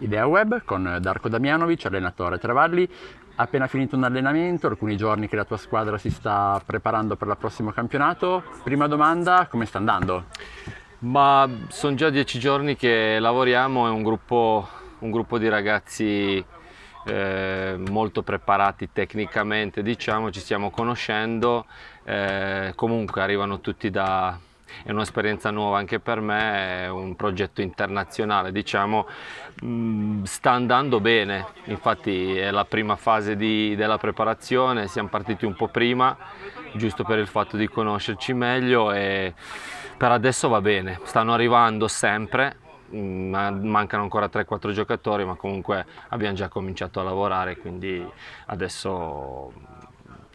Idea Web con Darko Damianovic, allenatore Travalli. Appena finito un allenamento, alcuni giorni che la tua squadra si sta preparando per il prossimo campionato. Prima domanda, come sta andando? Ma sono già dieci giorni che lavoriamo, è un gruppo, un gruppo di ragazzi eh, molto preparati tecnicamente, diciamo, ci stiamo conoscendo, eh, comunque arrivano tutti da, è un'esperienza nuova anche per me, è un progetto internazionale, diciamo, mm, sta andando bene, infatti è la prima fase di, della preparazione, siamo partiti un po' prima, giusto per il fatto di conoscerci meglio e per adesso va bene, stanno arrivando sempre, mm, mancano ancora 3-4 giocatori ma comunque abbiamo già cominciato a lavorare quindi adesso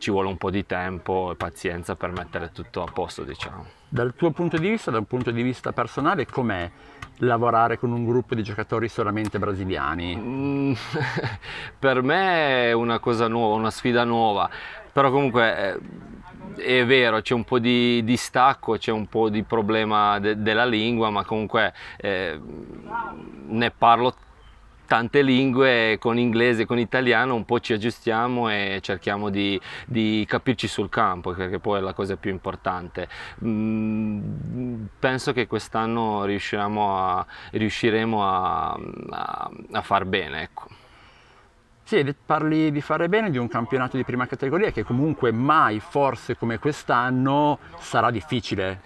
ci vuole un po' di tempo e pazienza per mettere tutto a posto, diciamo. Dal tuo punto di vista, dal punto di vista personale, com'è lavorare con un gruppo di giocatori solamente brasiliani? Mm, per me è una cosa nuova, una sfida nuova, però comunque eh, è vero, c'è un po' di distacco, c'è un po' di problema de della lingua, ma comunque eh, ne parlo tante lingue, con inglese, e con italiano, un po' ci aggiustiamo e cerchiamo di, di capirci sul campo, perché poi è la cosa più importante. Mm, penso che quest'anno a, riusciremo a, a, a, far bene. Ecco. Sì, parli di fare bene di un campionato di prima categoria che comunque mai, forse come quest'anno, sarà difficile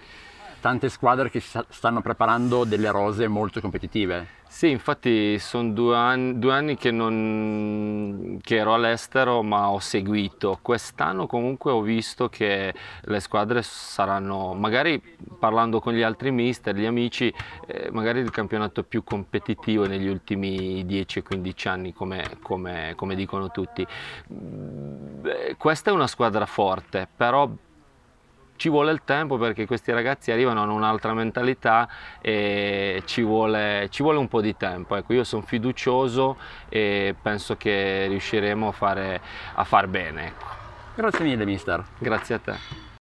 tante squadre che stanno preparando delle rose molto competitive. Sì, infatti sono due anni, due anni che, non, che, ero all'estero ma ho seguito. Quest'anno comunque ho visto che le squadre saranno, magari parlando con gli altri mister, gli amici, eh, magari il campionato più competitivo negli ultimi 10-15 anni come, come, come dicono tutti. Beh, questa è una squadra forte, però ci vuole il tempo perché questi ragazzi arrivano con un'altra mentalità e ci vuole, ci vuole, un po' di tempo. Ecco, io sono fiducioso e penso che riusciremo a fare a far bene. Ecco. Grazie mille mister. Grazie a te.